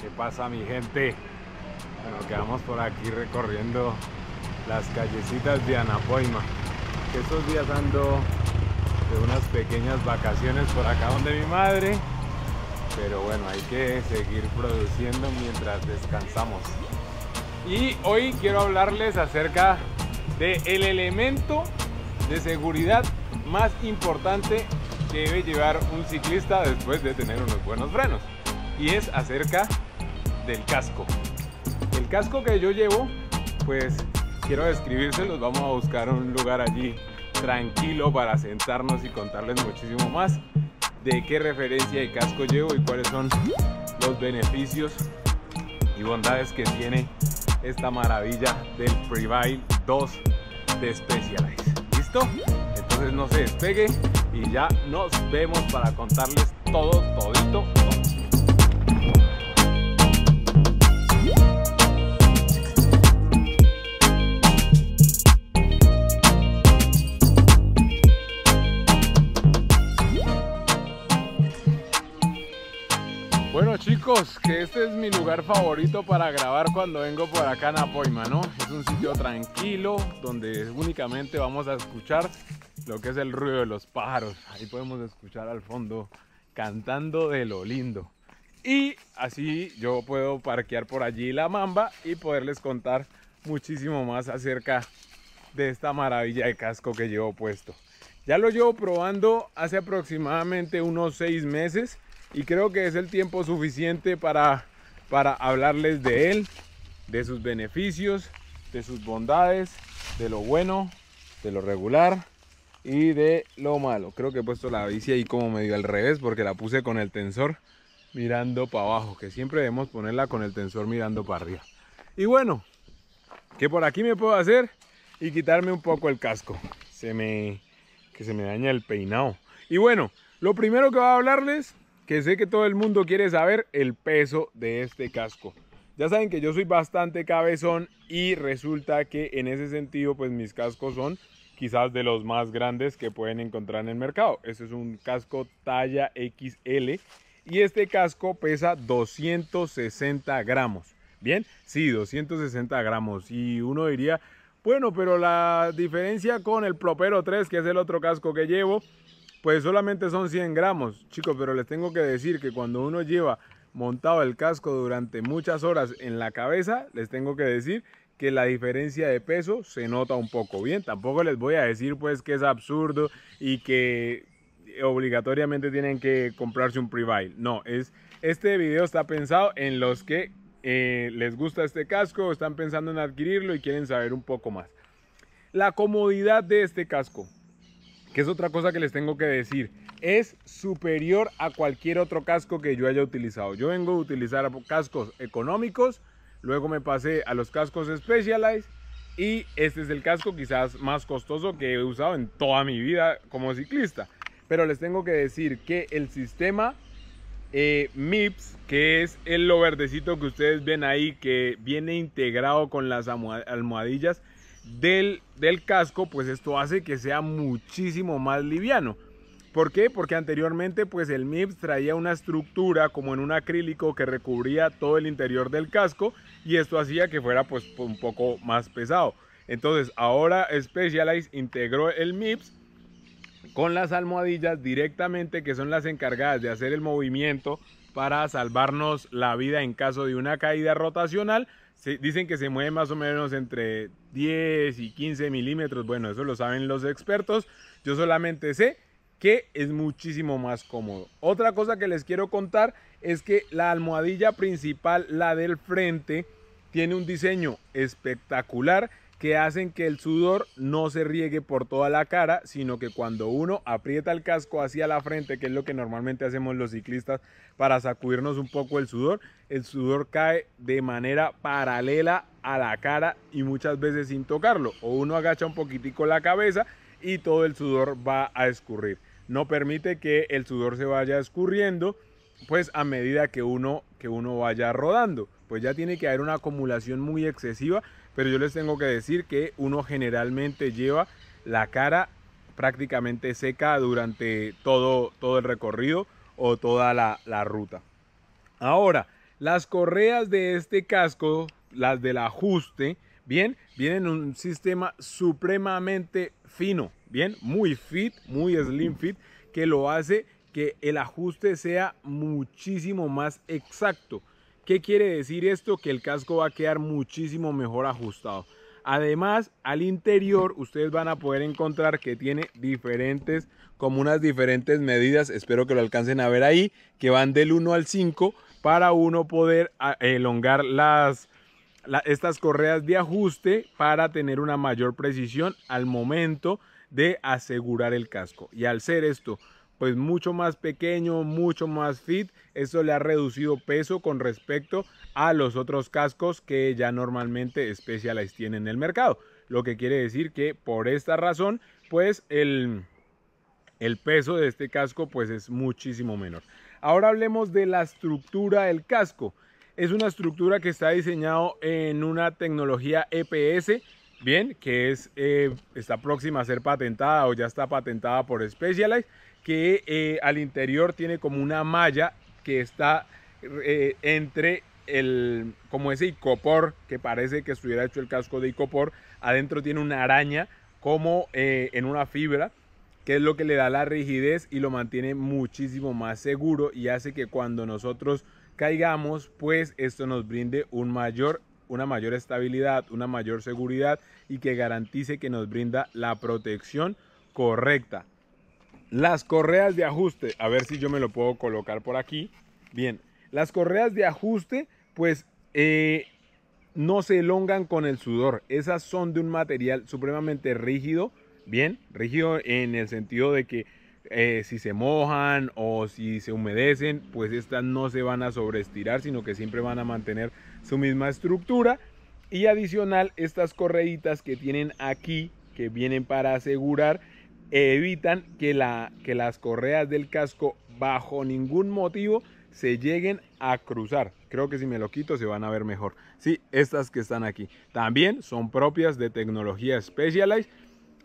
¿Qué pasa mi gente? Bueno, quedamos por aquí recorriendo las callecitas de Anapoima. Estos días ando de unas pequeñas vacaciones por acá donde mi madre. Pero bueno, hay que seguir produciendo mientras descansamos. Y hoy quiero hablarles acerca del el elemento de seguridad más importante que debe llevar un ciclista después de tener unos buenos frenos. Y es acerca del casco. El casco que yo llevo, pues quiero describirse los vamos a buscar un lugar allí tranquilo para sentarnos y contarles muchísimo más de qué referencia de casco llevo y cuáles son los beneficios y bondades que tiene esta maravilla del Prevail 2 de Specialized. ¿Listo? Entonces no se despegue y ya nos vemos para contarles todo, todito que este es mi lugar favorito para grabar cuando vengo por acá en Apoima, ¿no? Es un sitio tranquilo donde únicamente vamos a escuchar lo que es el ruido de los pájaros. Ahí podemos escuchar al fondo cantando de lo lindo. Y así yo puedo parquear por allí la mamba y poderles contar muchísimo más acerca de esta maravilla de casco que llevo puesto. Ya lo llevo probando hace aproximadamente unos 6 meses y creo que es el tiempo suficiente para, para hablarles de él, de sus beneficios, de sus bondades, de lo bueno, de lo regular y de lo malo. Creo que he puesto la bici ahí como medio al revés porque la puse con el tensor mirando para abajo, que siempre debemos ponerla con el tensor mirando para arriba. Y bueno, que por aquí me puedo hacer y quitarme un poco el casco. Se me que se me daña el peinado. Y bueno, lo primero que voy a hablarles que sé que todo el mundo quiere saber el peso de este casco. Ya saben que yo soy bastante cabezón y resulta que en ese sentido pues mis cascos son quizás de los más grandes que pueden encontrar en el mercado. Este es un casco talla XL y este casco pesa 260 gramos. Bien, sí, 260 gramos y uno diría, bueno, pero la diferencia con el Propero 3, que es el otro casco que llevo, pues solamente son 100 gramos, chicos, pero les tengo que decir que cuando uno lleva montado el casco durante muchas horas en la cabeza, les tengo que decir que la diferencia de peso se nota un poco bien. Tampoco les voy a decir pues que es absurdo y que obligatoriamente tienen que comprarse un pre No, es, este video está pensado en los que eh, les gusta este casco, están pensando en adquirirlo y quieren saber un poco más. La comodidad de este casco que es otra cosa que les tengo que decir, es superior a cualquier otro casco que yo haya utilizado. Yo vengo a utilizar cascos económicos, luego me pasé a los cascos Specialized y este es el casco quizás más costoso que he usado en toda mi vida como ciclista. Pero les tengo que decir que el sistema eh, MIPS, que es el lo verdecito que ustedes ven ahí, que viene integrado con las almohadillas, del, del casco, pues esto hace que sea muchísimo más liviano. ¿Por qué? Porque anteriormente pues el MIPS traía una estructura como en un acrílico que recubría todo el interior del casco y esto hacía que fuera pues un poco más pesado. Entonces ahora Specialized integró el MIPS con las almohadillas directamente que son las encargadas de hacer el movimiento para salvarnos la vida en caso de una caída rotacional, dicen que se mueve más o menos entre 10 y 15 milímetros. Bueno, eso lo saben los expertos. Yo solamente sé que es muchísimo más cómodo. Otra cosa que les quiero contar es que la almohadilla principal, la del frente, tiene un diseño espectacular que hacen que el sudor no se riegue por toda la cara, sino que cuando uno aprieta el casco hacia la frente, que es lo que normalmente hacemos los ciclistas para sacudirnos un poco el sudor, el sudor cae de manera paralela a la cara y muchas veces sin tocarlo. O uno agacha un poquitico la cabeza y todo el sudor va a escurrir. No permite que el sudor se vaya escurriendo, pues a medida que uno, que uno vaya rodando. Pues ya tiene que haber una acumulación muy excesiva pero yo les tengo que decir que uno generalmente lleva la cara prácticamente seca durante todo, todo el recorrido o toda la, la ruta. Ahora, las correas de este casco, las del ajuste, bien, vienen un sistema supremamente fino, bien, muy fit, muy slim fit, que lo hace que el ajuste sea muchísimo más exacto. ¿Qué quiere decir esto? Que el casco va a quedar muchísimo mejor ajustado. Además, al interior ustedes van a poder encontrar que tiene diferentes, como unas diferentes medidas, espero que lo alcancen a ver ahí, que van del 1 al 5 para uno poder ah, elongar las, estas correas de ajuste para tener una mayor precisión al momento de asegurar el casco. Y al ser esto pues mucho más pequeño, mucho más fit. Eso le ha reducido peso con respecto a los otros cascos que ya normalmente Specialized tiene en el mercado. Lo que quiere decir que por esta razón, pues el, el peso de este casco pues es muchísimo menor. Ahora hablemos de la estructura del casco. Es una estructura que está diseñado en una tecnología EPS bien, que es, eh, está próxima a ser patentada o ya está patentada por Specialized, que eh, al interior tiene como una malla que está eh, entre el, como ese icopor, que parece que estuviera hecho el casco de icopor, adentro tiene una araña como en una fibra, que es lo que le da la rigidez y lo mantiene muchísimo más seguro y hace que cuando nosotros caigamos, pues esto nos brinde un mayor una mayor estabilidad, una mayor seguridad y que garantice que nos brinda la protección correcta. Las correas de ajuste, a ver si yo me lo puedo colocar por aquí. Bien, las correas de ajuste pues eh, no se elongan con el sudor. Esas son de un material supremamente rígido, bien, rígido en el sentido de que eh, si se mojan o si se humedecen, pues estas no se van a sobreestirar, sino que siempre van a mantener su misma estructura. Y adicional, estas correitas que tienen aquí, que vienen para asegurar, evitan que, la, que las correas del casco bajo ningún motivo se lleguen a cruzar. Creo que si me lo quito se van a ver mejor. Sí, estas que están aquí. También son propias de tecnología Specialized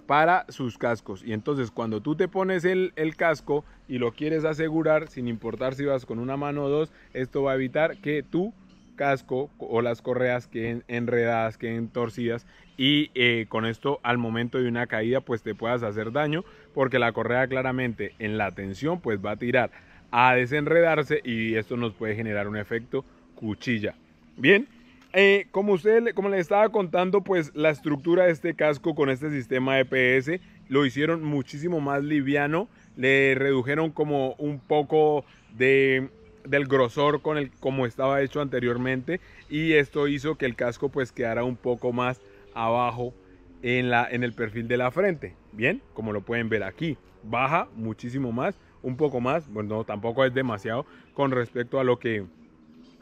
para sus cascos. Y entonces cuando tú te pones el, casco y lo quieres asegurar, sin importar si vas con una mano o dos, esto va a evitar que tu casco o las correas queden enredadas, queden torcidas y eh, con esto al momento de una caída pues te puedas hacer daño porque la correa claramente en la tensión pues va a tirar a desenredarse y esto nos puede generar un efecto cuchilla. Bien, eh, como usted, como les estaba contando, pues la estructura de este casco con este sistema EPS lo hicieron muchísimo más liviano, le redujeron como un poco de, del grosor con el como estaba hecho anteriormente y esto hizo que el casco pues quedara un poco más abajo en, la, en el perfil de la frente, bien, como lo pueden ver aquí, baja muchísimo más, un poco más, bueno, tampoco es demasiado con respecto a lo que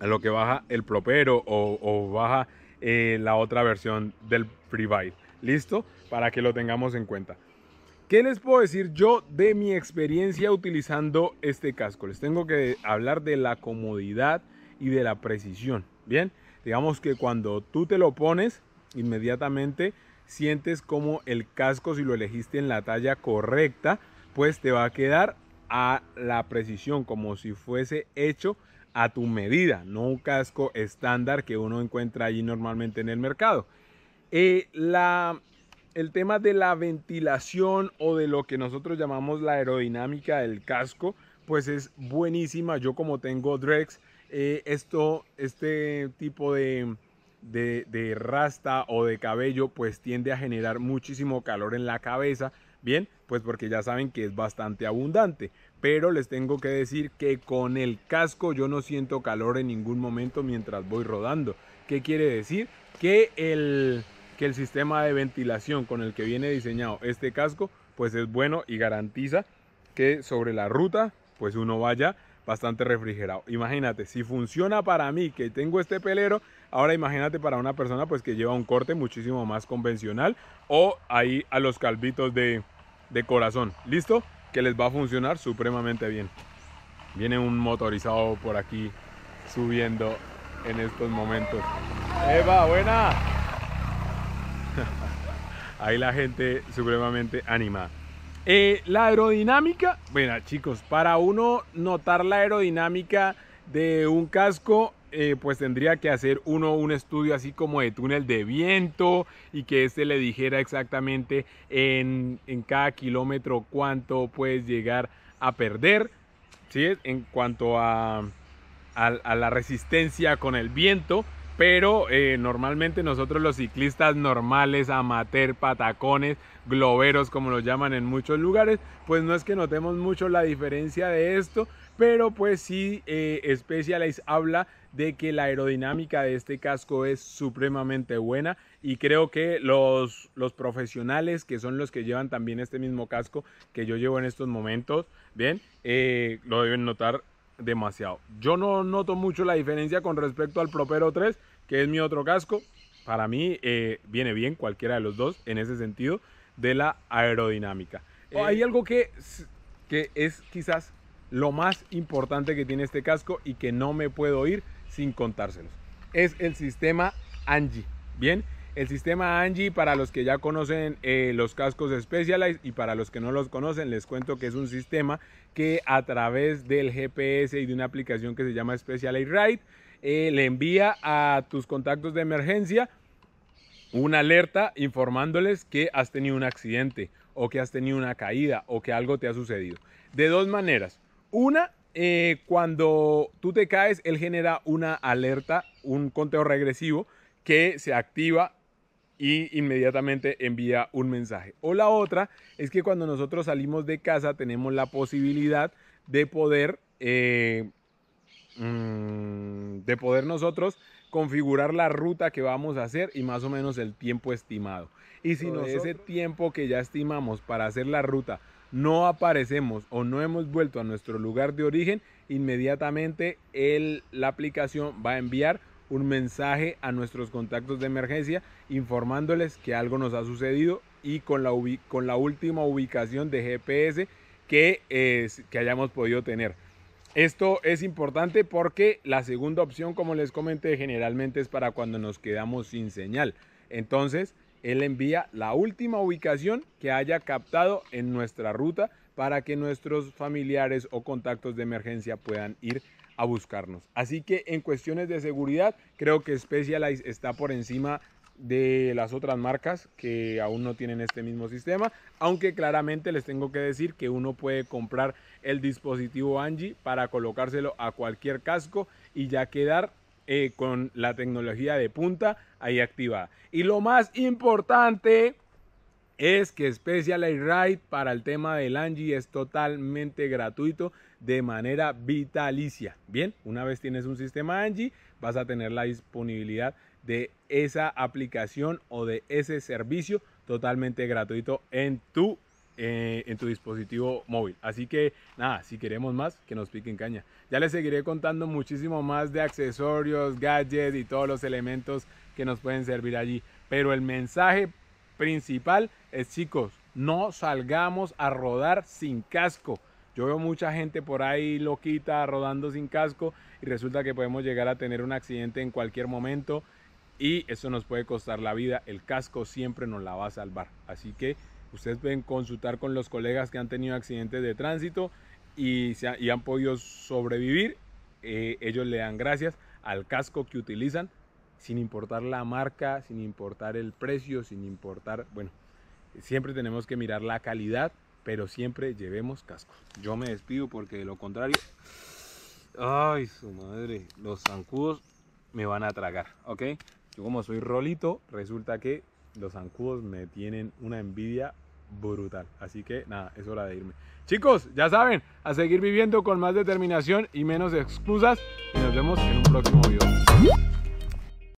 a lo que baja el propero o, baja eh, la otra versión del FreeBite. ¿Listo? Para que lo tengamos en cuenta. ¿Qué les puedo decir yo de mi experiencia utilizando este casco? Les tengo que hablar de la comodidad y de la precisión. Bien, digamos que cuando tú te lo pones, inmediatamente sientes como el casco, si lo elegiste en la talla correcta, pues te va a quedar a la precisión, como si fuese hecho a tu medida, no un casco estándar que uno encuentra allí normalmente en el mercado. Eh, la, el tema de la ventilación o de lo que nosotros llamamos la aerodinámica del casco, pues es buenísima. Yo como tengo Drex, eh, esto, este tipo de, de, de rasta o de cabello pues tiende a generar muchísimo calor en la cabeza. Bien, pues porque ya saben que es bastante abundante pero les tengo que decir que con el casco yo no siento calor en ningún momento mientras voy rodando. ¿Qué quiere decir? Que el, que el sistema de ventilación con el que viene diseñado este casco pues es bueno y garantiza que sobre la ruta pues uno vaya bastante refrigerado. Imagínate, si funciona para mí que tengo este pelero, ahora imagínate para una persona pues que lleva un corte muchísimo más convencional o ahí a los calvitos de, de corazón. ¿Listo? que les va a funcionar supremamente bien. Viene un motorizado por aquí subiendo en estos momentos. ¡Eva, buena! Ahí la gente supremamente anima. Eh, la aerodinámica, bueno chicos, para uno notar la aerodinámica de un casco eh, pues tendría que hacer uno un estudio así como de túnel de viento y que este le dijera exactamente en, cada kilómetro cuánto puedes llegar a perder, ¿sí? En cuanto a, a, la resistencia con el viento pero eh, normalmente nosotros los ciclistas normales, amateur, patacones, globeros como los llaman en muchos lugares, pues no es que notemos mucho la diferencia de esto, pero pues sí eh, Specialized habla de que la aerodinámica de este casco es supremamente buena y creo que los, los profesionales que son los que llevan también este mismo casco que yo llevo en estos momentos, bien, eh, lo deben notar demasiado. Yo no noto mucho la diferencia con respecto al Propero 3, que es mi otro casco. Para mí eh, viene bien cualquiera de los dos en ese sentido de la aerodinámica. Eh, Hay algo que, que es quizás lo más importante que tiene este casco y que no me puedo ir sin contárselos. Es el sistema Angie. Bien, el sistema Angie para los que ya conocen eh, los cascos Specialized y para los que no los conocen les cuento que es un sistema que a través del GPS y de una aplicación que se llama Specialized Ride eh, le envía a tus contactos de emergencia una alerta informándoles que has tenido un accidente o que has tenido una caída o que algo te ha sucedido. De dos maneras. Una eh, cuando tú te caes, él genera una alerta, un conteo regresivo que se activa y inmediatamente envía un mensaje. O la otra es que cuando nosotros salimos de casa tenemos la posibilidad de poder, eh, mm, de poder nosotros configurar la ruta que vamos a hacer y más o menos el tiempo estimado. Y si no ese tiempo que ya estimamos para hacer la ruta no aparecemos o no hemos vuelto a nuestro lugar de origen, inmediatamente la aplicación va a enviar un mensaje a nuestros contactos de emergencia informándoles que algo nos ha sucedido y con la, con la última ubicación de GPS que, que hayamos podido tener. Esto es importante porque la segunda opción, como les comenté, generalmente es para cuando nos quedamos sin señal. Entonces, él envía la última ubicación que haya captado en nuestra ruta para que nuestros familiares o contactos de emergencia puedan ir a buscarnos. Así que en cuestiones de seguridad, creo que Specialized está por encima de las otras marcas que aún no tienen este mismo sistema, aunque claramente les tengo que decir que uno puede comprar el dispositivo Angie para colocárselo a cualquier casco y ya quedar eh, con la tecnología de punta ahí activada. Y lo más importante es que Special Air Ride para el tema del Angie es totalmente gratuito de manera vitalicia. Bien, una vez tienes un sistema Angie, vas a tener la disponibilidad de esa aplicación o de ese servicio totalmente gratuito en tu eh, en tu dispositivo móvil. Así que nada, si queremos más, que nos piquen caña. Ya les seguiré contando muchísimo más de accesorios, gadgets y todos los elementos que nos pueden servir allí. Pero el mensaje principal es chicos, no salgamos a rodar sin casco. Yo veo mucha gente por ahí loquita rodando sin casco y resulta que podemos llegar a tener un accidente en cualquier momento y eso nos puede costar la vida. El casco siempre nos la va a salvar. Así que Ustedes pueden consultar con los colegas que han tenido accidentes de tránsito y, han podido sobrevivir. Eh, ellos le dan gracias al casco que utilizan, sin importar la marca, sin importar el precio, sin importar, bueno, siempre tenemos que mirar la calidad, pero siempre llevemos casco. Yo me despido porque de lo contrario, ay, su madre, los zancudos me van a tragar, ¿ok? Yo como soy rolito, resulta que los zancudos me tienen una envidia brutal. Así que nada, es hora de irme. Chicos, ya saben, a seguir viviendo con más determinación y menos excusas. Y nos vemos en un próximo video.